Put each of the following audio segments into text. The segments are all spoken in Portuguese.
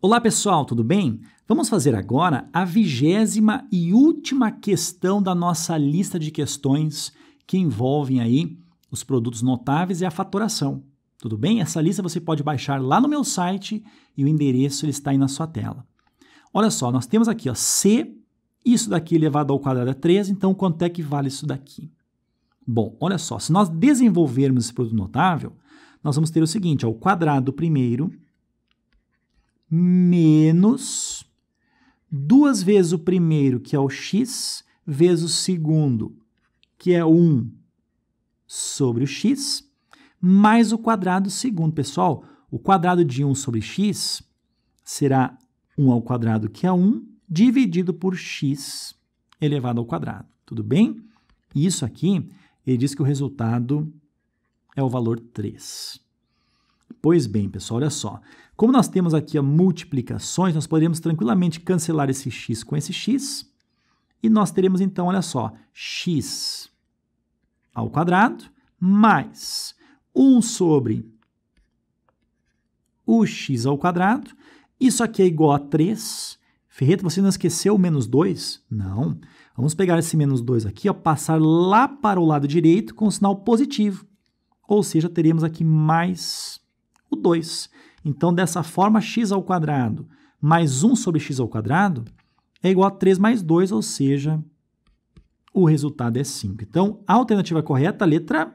Olá pessoal, tudo bem? Vamos fazer agora a vigésima e última questão da nossa lista de questões que envolvem aí os produtos notáveis e a fatoração. Tudo bem? Essa lista você pode baixar lá no meu site e o endereço ele está aí na sua tela. Olha só, nós temos aqui ó, C, isso daqui elevado ao quadrado é 3, então quanto é que vale isso daqui? Bom, olha só, se nós desenvolvermos esse produto notável, nós vamos ter o seguinte, ó, o quadrado primeiro menos duas vezes o primeiro, que é o x, vezes o segundo, que é 1 sobre o x, mais o quadrado segundo. Pessoal, o quadrado de 1 sobre x será 1 ao quadrado, que é 1, dividido por x elevado ao quadrado. Tudo bem? Isso aqui, ele diz que o resultado é o valor 3. Pois bem, pessoal, olha só. Como nós temos aqui a multiplicações, nós poderíamos tranquilamente cancelar esse x com esse x. E nós teremos então, olha só, x ao quadrado mais 1 sobre o x ao quadrado. Isso aqui é igual a 3. Ferreta, você não esqueceu o menos 2? Não. Vamos pegar esse menos 2 aqui, ó, passar lá para o lado direito com o sinal positivo. Ou seja, teremos aqui mais o 2. Então, dessa forma, x ao quadrado mais 1 sobre x ao quadrado é igual a 3 mais 2, ou seja, o resultado é 5. Então, a alternativa correta, letra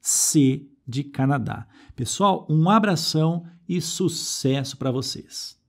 C de Canadá. Pessoal, um abração e sucesso para vocês!